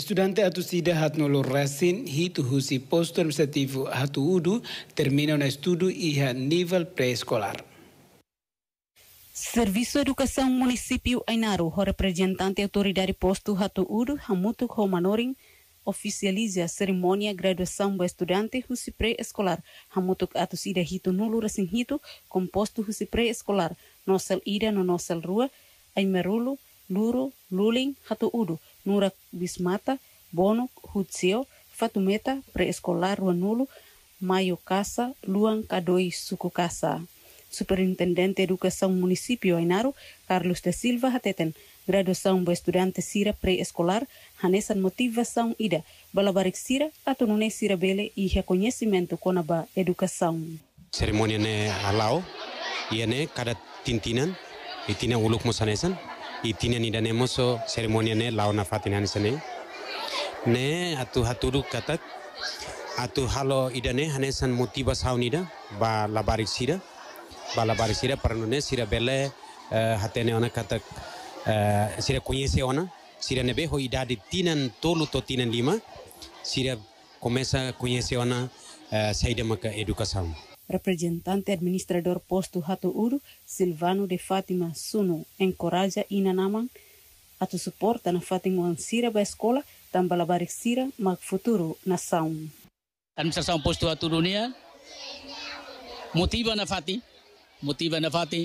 Estudante atucida hatnolo resin hitu husi postur posto hatu udu termina na estudo iha nivel nível pré-escolar. Serviço Educação Município Ainaro, o representante e autoridade posto hatuudu hamutu homanorin, oficializa a cerimônia graduação do estudante husi pré-escolar. Hamutuk atucida hitu nulo resin hitu composto husi pré-escolar, nossel ida no nossel rua, Aimerulo, Luro, Luling, udo Nura Bismata, Bono, Hutsio, Fatumeta, Preescolar escolar Ruanulo, Maio Caça, Luan Cadoi Suco Superintendente de Educação Município Ainaro, Carlos de Silva Hateten, graduação do estudante Sira Preescolar, hanesan Hanessan Motivação Ida, Balabarik Sira, Atonune Sira Bele e Reconhecimento Conaba Educação. Cerimônia né alau, e né cada tintinan, e tinha uluk musanesan, itine ni dane moso seremonia ne launa fatin sene ne atu haturu katak atu halo idane hanesan motiba saunida ba labarik sira ba labarik sira parnune sira bele eh, hatene ona katak eh, sira kunyese ona sira nebeho beho idadi tinan tolu to tinan lima sira komesa kunyese ona eh, saida maka edukasaun representante administrador posto hatu uru, Silvano de Fátima Suno, encoraja inanaman atu suporta na Fátima ansira ba escola, tambalabarik sira mag futuro saun. Administração posto hatu dunia, motiva na Fati, motiva na Fati,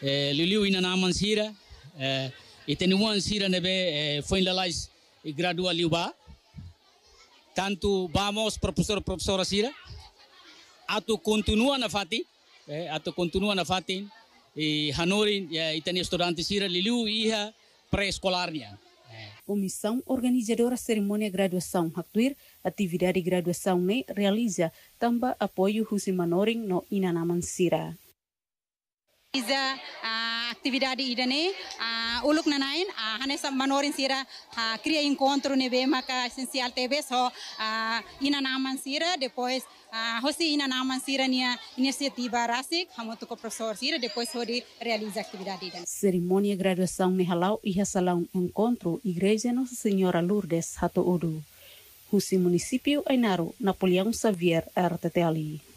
eh, liliu inanaman sira, eh, itenuan ansira nebe eh, foi lalais e gradua liuba, tanto vamos professor professora sira, Atu continua na fati eh, ato continua na fati e Hanori eh, ya, itani estudantes ira liliu iha pré-escolarnya Comissão eh. Organizadora Cerimônia Graduação Haktuir, atividade graduação ne realiza tamba apoio Husimanoring no Inanamansira. Iza. uh... atividade idane uluk nanain manor manorin sira cria encontro nebe maka essencial tv so ina naman sira depois hosi ina naman sira nia iniciativa rasik hamotu ko professor sira depois hori realiza atividade ida. cerimônia graduação nehalau e salão encontro igreja Nossa Senhora Lourdes Hato Odu Husi município Ainaro Napoleão Xavier RTTLI